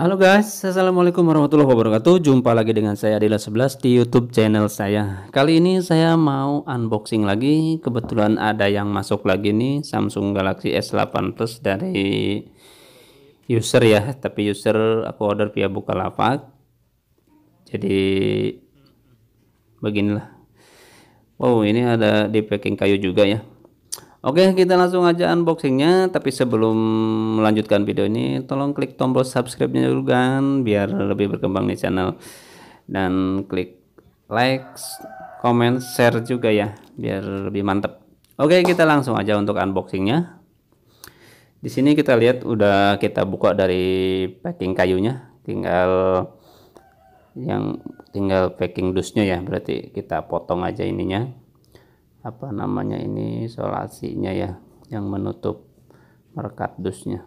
Halo guys, Assalamualaikum warahmatullahi wabarakatuh Jumpa lagi dengan saya Adila 11 di youtube channel saya Kali ini saya mau unboxing lagi Kebetulan ada yang masuk lagi nih Samsung Galaxy S8 Plus dari user ya Tapi user aku order via Bukalapak Jadi beginilah Wow ini ada di packing kayu juga ya Oke, kita langsung aja unboxingnya. Tapi sebelum melanjutkan video ini, tolong klik tombol subscribe-nya dulu kan, biar lebih berkembang di channel. Dan klik like, comment, share juga ya, biar lebih mantep. Oke, kita langsung aja untuk unboxingnya. Di sini kita lihat udah kita buka dari packing kayunya, tinggal yang tinggal packing dusnya ya, berarti kita potong aja ininya apa namanya ini solasinya ya yang menutup merkadusnya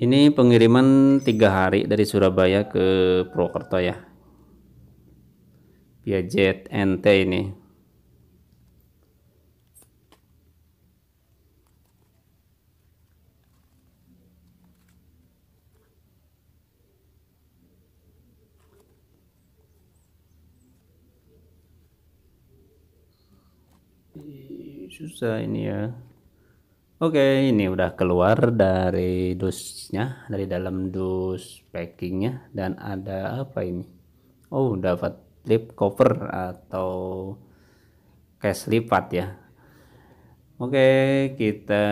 ini pengiriman tiga hari dari Surabaya ke Purwokerto ya via jet NT ini susah ini ya oke ini udah keluar dari dusnya dari dalam dus packingnya dan ada apa ini oh dapat lip cover atau case lipat ya oke kita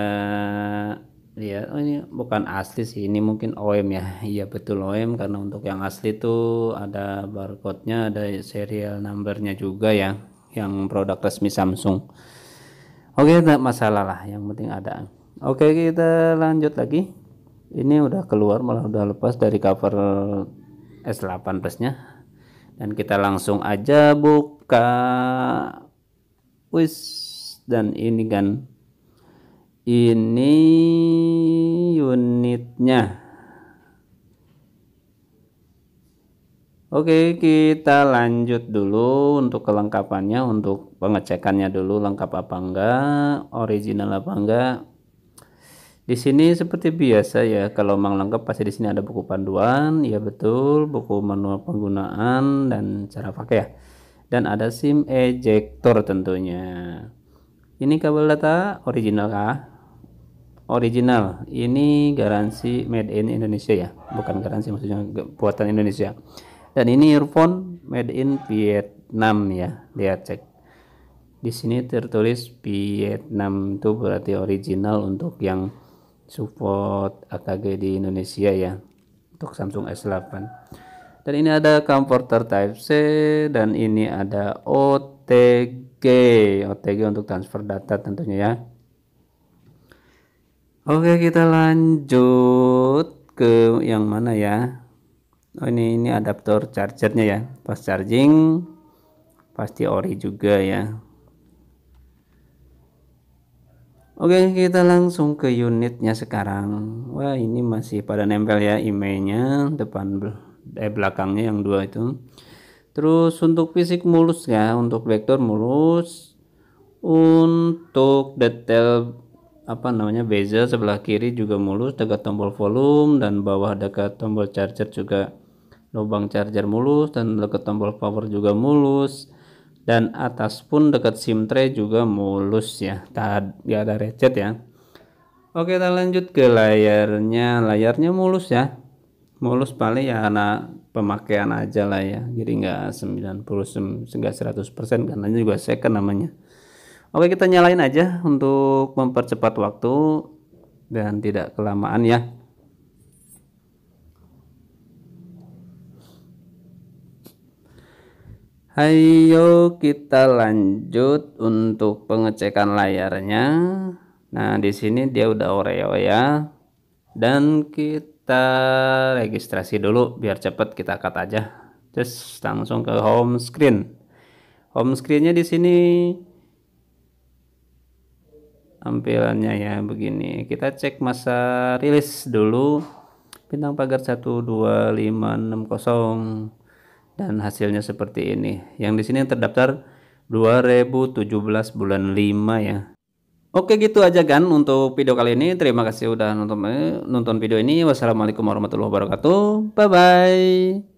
lihat oh ini bukan asli sih ini mungkin OM ya iya betul OM karena untuk yang asli tuh ada barcode nya ada serial numbernya juga ya yang produk resmi Samsung oke okay, tidak masalah lah yang penting ada oke okay, kita lanjut lagi ini udah keluar malah udah lepas dari cover S8 plusnya dan kita langsung aja buka wis dan ini kan ini unitnya Oke, kita lanjut dulu untuk kelengkapannya, untuk pengecekannya dulu lengkap apa enggak, original apa enggak. Di sini seperti biasa ya, kalau memang lengkap pasti di sini ada buku panduan, ya betul, buku manual penggunaan dan cara pakai ya. Dan ada SIM ejector tentunya. Ini kabel data original kah? Original. Ini garansi made in Indonesia ya, bukan garansi maksudnya buatan Indonesia dan ini earphone made in Vietnam ya dia cek di sini tertulis Vietnam itu berarti original untuk yang support AKG di Indonesia ya untuk Samsung S8 dan ini ada comforter type C dan ini ada OTG OTG untuk transfer data tentunya ya Oke kita lanjut ke yang mana ya oh ini ini adaptor chargernya ya pas charging pasti ori juga ya Oke kita langsung ke unitnya sekarang Wah ini masih pada nempel ya emailnya depan eh belakangnya yang dua itu terus untuk fisik mulus ya untuk vektor mulus untuk detail apa namanya bezel sebelah kiri juga mulus dekat tombol volume dan bawah dekat tombol charger juga lubang charger mulus dan dekat tombol power juga mulus dan atas pun dekat sim tray juga mulus ya tak ada recet ya oke kita lanjut ke layarnya layarnya mulus ya mulus paling ya karena pemakaian aja lah ya jadi nggak 90 enggak 100% karena juga second namanya oke kita nyalain aja untuk mempercepat waktu dan tidak kelamaan ya Ayo kita lanjut untuk pengecekan layarnya. Nah, di sini dia udah Oreo ya. Dan kita registrasi dulu biar cepet kita cut aja. Terus langsung ke home screen. Home screennya di sini tampilannya ya begini. Kita cek masa rilis dulu. Bintang pagar 12560 dan hasilnya seperti ini. Yang di sini yang terdaftar 2017 bulan 5 ya. Oke gitu aja kan untuk video kali ini. Terima kasih udah nonton eh, nonton video ini. Wassalamualaikum warahmatullahi wabarakatuh. Bye bye.